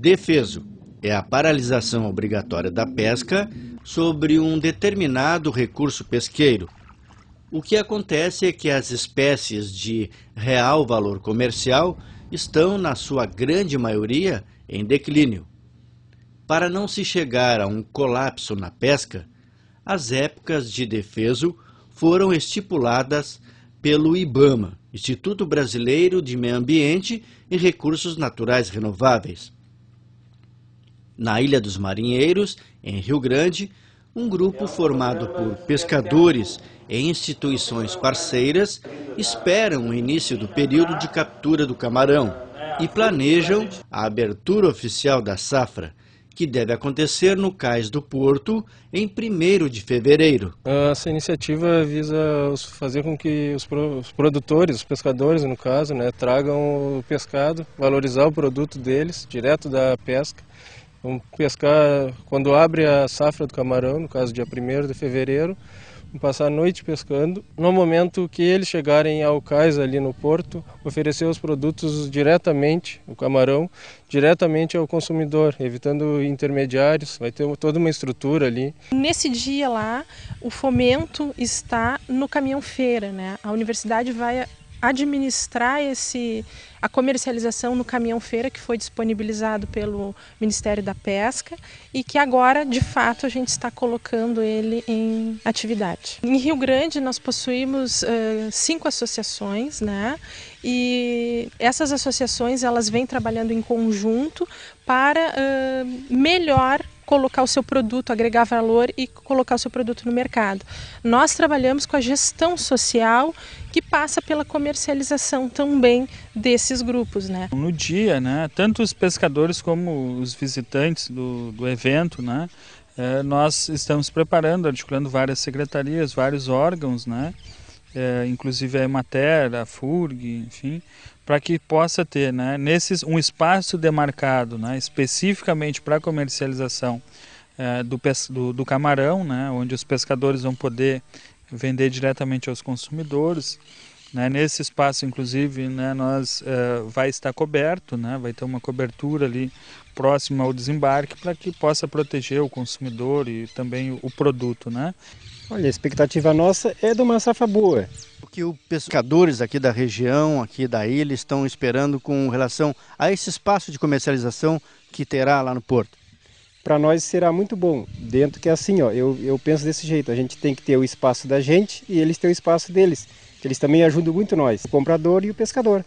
Defeso é a paralisação obrigatória da pesca sobre um determinado recurso pesqueiro. O que acontece é que as espécies de real valor comercial estão, na sua grande maioria, em declínio. Para não se chegar a um colapso na pesca, as épocas de defeso foram estipuladas pelo IBAMA, Instituto Brasileiro de Meio Ambiente e Recursos Naturais Renováveis. Na Ilha dos Marinheiros, em Rio Grande, um grupo formado por pescadores e instituições parceiras esperam o início do período de captura do camarão e planejam a abertura oficial da safra, que deve acontecer no Cais do Porto em 1 de fevereiro. Ah, essa iniciativa visa fazer com que os produtores, os pescadores no caso, né, tragam o pescado, valorizar o produto deles direto da pesca Vamos pescar quando abre a safra do camarão, no caso dia 1 de fevereiro, vamos passar a noite pescando. No momento que eles chegarem ao cais ali no porto, oferecer os produtos diretamente, o camarão, diretamente ao consumidor, evitando intermediários, vai ter toda uma estrutura ali. Nesse dia lá, o fomento está no caminhão feira, né? A universidade vai administrar esse, a comercialização no caminhão-feira que foi disponibilizado pelo Ministério da Pesca e que agora, de fato, a gente está colocando ele em atividade. Em Rio Grande, nós possuímos uh, cinco associações, né? E essas associações elas vêm trabalhando em conjunto para uh, melhor colocar o seu produto, agregar valor e colocar o seu produto no mercado. Nós trabalhamos com a gestão social que passa pela comercialização também desses grupos, né? No dia, né, tanto os pescadores como os visitantes do, do evento, né, é, nós estamos preparando, articulando várias secretarias, vários órgãos, né, é, inclusive a Emater, a FURG, enfim, para que possa ter, né, nesses um espaço demarcado, né, especificamente para comercialização é, do, do, do, camarão, né, onde os pescadores vão poder vender diretamente aos consumidores. Né, nesse espaço, inclusive, né, nós é, vai estar coberto, né, vai ter uma cobertura ali próxima ao desembarque para que possa proteger o consumidor e também o, o produto, né. Olha, a expectativa nossa é de uma safra boa. O que os pescadores aqui da região, aqui da ilha, estão esperando com relação a esse espaço de comercialização que terá lá no porto? Para nós será muito bom, dentro que é assim, ó, eu, eu penso desse jeito, a gente tem que ter o espaço da gente e eles têm o espaço deles, que eles também ajudam muito nós, o comprador e o pescador.